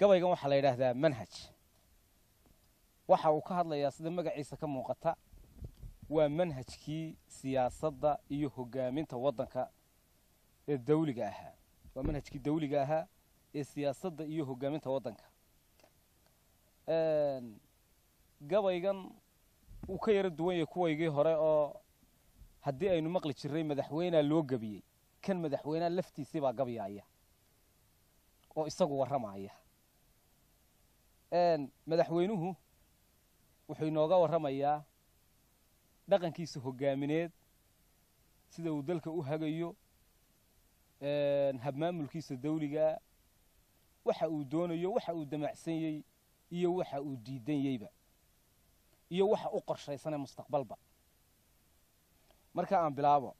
gabaygan waxaa la yidhaahdaa manhaj waxa uu ka hadlayaa sida magaciisa ka muuqata waa manhajkii siyaasadda iyo hogaaminta waddanka ee dawliga ahaa waa manhajkii dawliga ahaa ee siyaasadda iyo hogaaminta waddanka gabaygan wuu ka yaro duwan yahay kuwaygii hore oo haddii aynu maqli jirnay madaxweynaa loo gabiyey kan madaxweynea laftiisii baa gabyaaya oo isagu warramaaya madaxweynuhu wuxuu inooga warramayaa dhaqankiisa hogaamineed sida uu dalka u hagayo habmaamulkiisa dawliga waxa uu doonayo waxa uu damacsanyey iyo waxa uu diidanyayba iyo waxa u qorshaysanee mustaqbalba marka aan bilaabo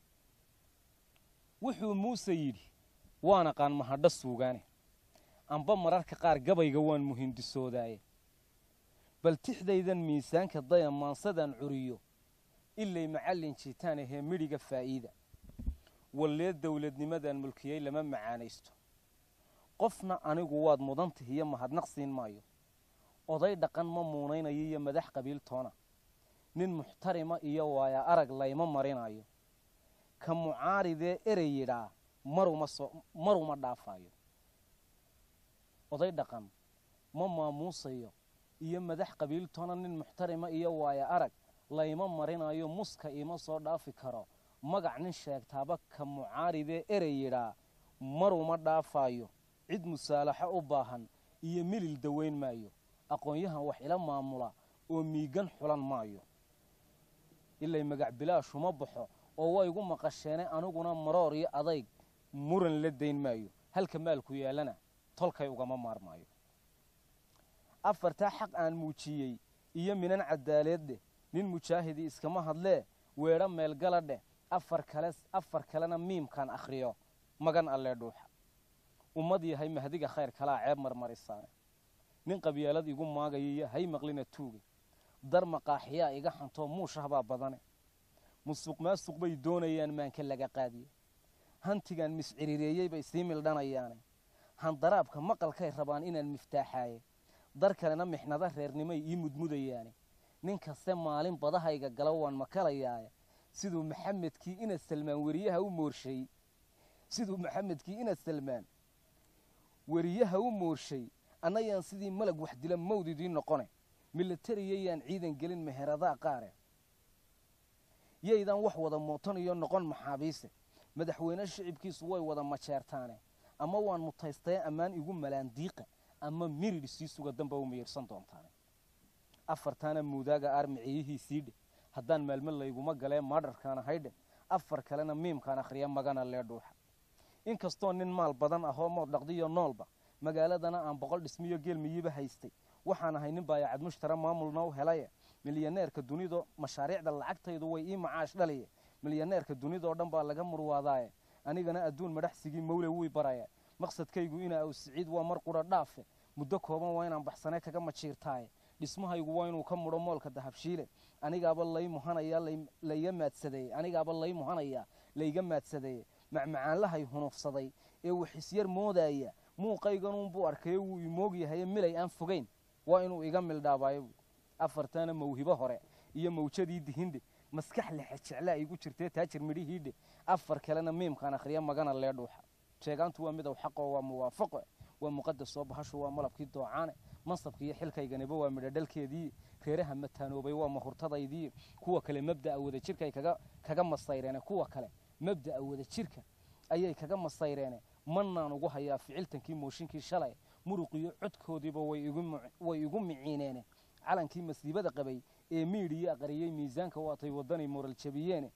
wuxuu muuse yidhi waana qaan mahadho suugaane amba mararka qaar gabayga waan muhindisoodaye bal tixdaydan miisaanka daya maansadaan curiyo ilay macallin jiitaan ahee midhiga faa'iida wallee dawladnimadan mulkiyey lama macaanaysto qofna anigu waad mudantih mahadnaq siin maayo oday dhaqan ma muunaynayo iyo madax qabiiltoona nin muxtarima iyo waaya arag layma marinayo ka mucaaridee erey yidhaa maruma dhaafaayo oday dhaqan ma maamuusayo iyo madax qabiiltoona nin muxtarima iyo waaya arag layma marinayo muska iima soo dhaafi karo magac nin sheegtaaba ka mucaaribee erey yidhaa maruma dhaafayo cid musaalaxo u baahan iyo milil daweyn maayo aqoon-yahan wax ila maamula oo miigan xulan maayo ilay magac bilaashuma baxo oo waa igu maqasheene aniguna maroor iyo adayg muran la dayn maayo halka maalku yaallana tolkay ugama maarmaayo afartaa xaq aan muujiyey iyo minan cadaaleeddeh nin mujaahidi iskama hadlee weedho meelgala dheh afar kalena miimkaan akhriyo magan alle dhuuxa ummad yahay mahdiga khayr kalaa ceeb marmarisaane nin qabyaalad igu maagayaiyo hay maqlina tuuge dar maqaaxiyaa iga xantoo muushahbaa badane musuq maasuq bay doonayaan maanka laga qaadiye hantigaan misciriireeyey bay sii mildhanayaane handaraabka maqalkay rabaan inaan miftaaxaaye dar kalena mixnada reernimay ii mudmudayaani nin kaste maalin badahayga gala waan makalayaaye siduu maxamedkii ina salmaan weriyaha u moorshay siduu maxamedkii ina salmaan weriyaha u moorshay annayaan sidii malag wax dila mawdidii noqone milatariyayaan ciidan gelin meheradaa qaare yaydan wax wada mootan iyo noqon maxaabiiste madaxweyne shicibkiisu way wada majeertaane ama waan mutaystaya ammaan igu diiqa ama miridh sii suga damba u miyirsan doontaane afartaana muudaaga aar miciyihiisii haddaan maalmo layguma galee maadharkaana haydhe afar kalena miimkaan akhriya magana lee dhuuxa inkastoo nin maal badan ahoo mood dhaqdiyo noolba magaaladana aan boqol dhismiyo geelmiyiba haystay waxaan ahay nin baayacad mushtara maamulna u helaye milyaneerka dunido mashaariicda lacagtaydu way ii macaash dhaliye milyaneerka dunidoo dhan baa laga murwaadaaye anigana adduun madhaxsigii mawle wuy baraya maqsadkaygu inaa awsiciid waa mar qura dhaafe muddo kooban waa inaan baxsane kaga majiirtaaye dhismahaygu waa inuu ka mudho moolka dahabshiile anigaaba lay muhanayaa layga maadsadeeye anigaaba lay muhanayaa layga maadsadeeye macmacaanlahay hunuufsaday ee waxisyar moodaaya muuqayganuunbuu arkaye wuu imoogyahaye milay aan fogayn waa inuu iga mildhaabaayo afartana mawhibo hore iyo mawjadii dihinde maskax lexe lexjeclaa igu jirtee taajir midhihiidhe afar kalena miimkaan akhriya magana leedhuuxa sheegaantu waa midow xaqo waa muwaafaqo eh, waa muqadasoo bahashu waa malabkii doocaane eh. mansabkiiyo xilkayganiba waa midhodhalkeedii reeraha mataanoobay waa mahurtadaydii kuwa kale mabda'a wadajirkaay kaga masayreene eh. kuwa kale mabda'a wadajirka ayay kaga masayreene mannaan ugu hayaa ficiltankii mooshinkii shalay muruqiyo codkoodiiba way igu miciineene calankii masiibada qabay ee miidhiya aqriyey miisaanka waatay wadanay moral jabiyeene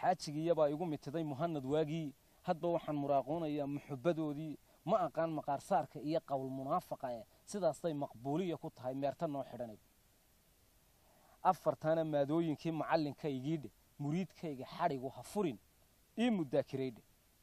xaajigiiyabaa igu mitiday muhanad waagii hadba waxaan muraaqoonayaa muxubadoodii ma aqaan maqaarsaarka iyo qowl munaafaqa eh sidaastay maqbuuliya ku tahay meerta noo xidhanayd afartaana maadooyinkii macallinkaygidhe muriidkayga xadhigu ha furin ii mudaakiraydhe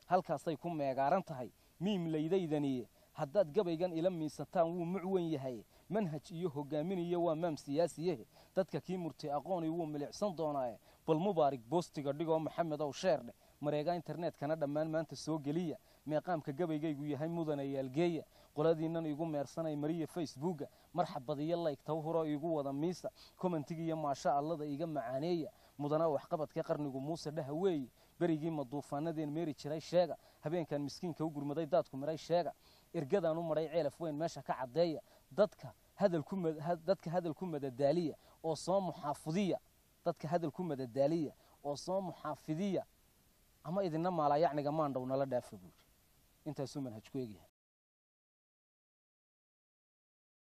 halkaasay ku meegaaran tahay miim laydaydaniye haddaad gabaygan ila miisataan wuu mucwen yahay manhaj iyo hogaaminaya waa maam siyaasiyahe dadka kii murtay aqoonay wuu milicsan doonaaye bal mubaarig boostiga dhigoo maxamed ow sheerdhe mareega internetkana dhammaan maanta soo geliya meeqaamka gabaygaygu yahay mudane yaalgeeya qoladiinan igu meersanay mariya facebooka marxabad iyo layg tawhuro iigu wada miisa kommentigiiyo maasha allada iga macaaneeya mudana waxqabadka qarnigu muuse dhaha weeye berigiima duufaanadeen meeri jiray sheega habeenkan miskiinka u gurmaday daadku miray sheega ergadaan u maray ceelaf weyn meesha ka caddeeya dadka dadka hadal ku madadaaliya oo soo muxaafidiya dadka hadal ku madadaaliya oo soo muxaafidiya ama idina maalaa yacniga maandhow nala dhaafa buuri intaasuu manhajku egyahay